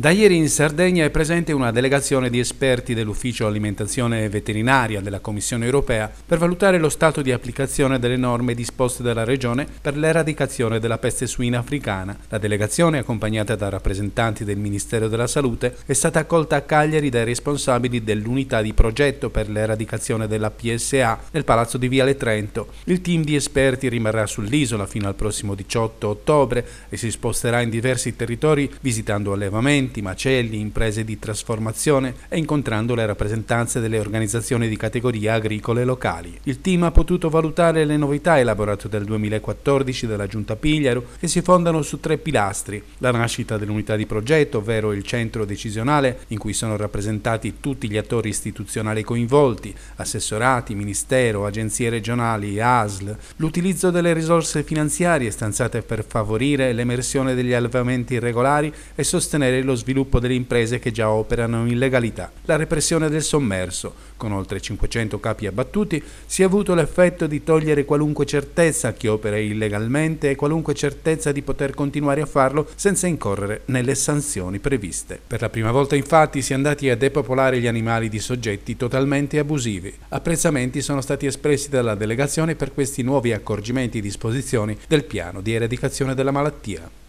Da ieri in Sardegna è presente una delegazione di esperti dell'Ufficio Alimentazione e Veterinaria della Commissione Europea per valutare lo stato di applicazione delle norme disposte dalla Regione per l'eradicazione della peste suina africana. La delegazione, accompagnata da rappresentanti del Ministero della Salute, è stata accolta a Cagliari dai responsabili dell'unità di progetto per l'eradicazione della PSA nel Palazzo di Viale Trento. Il team di esperti rimarrà sull'isola fino al prossimo 18 ottobre e si sposterà in diversi territori visitando allevamenti allevamenti, macelli, imprese di trasformazione e incontrando le rappresentanze delle organizzazioni di categoria agricole locali. Il team ha potuto valutare le novità elaborate dal 2014 dalla Giunta Pigliaro che si fondano su tre pilastri, la nascita dell'unità di progetto, ovvero il centro decisionale in cui sono rappresentati tutti gli attori istituzionali coinvolti, assessorati, ministero, agenzie regionali, ASL, l'utilizzo delle risorse finanziarie stanziate per favorire l'emersione degli allevamenti irregolari e sostenere lo sviluppo delle imprese che già operano in legalità. La repressione del sommerso, con oltre 500 capi abbattuti, si è avuto l'effetto di togliere qualunque certezza a chi opera illegalmente e qualunque certezza di poter continuare a farlo senza incorrere nelle sanzioni previste. Per la prima volta infatti si è andati a depopolare gli animali di soggetti totalmente abusivi. Apprezzamenti sono stati espressi dalla delegazione per questi nuovi accorgimenti e disposizioni del piano di eradicazione della malattia.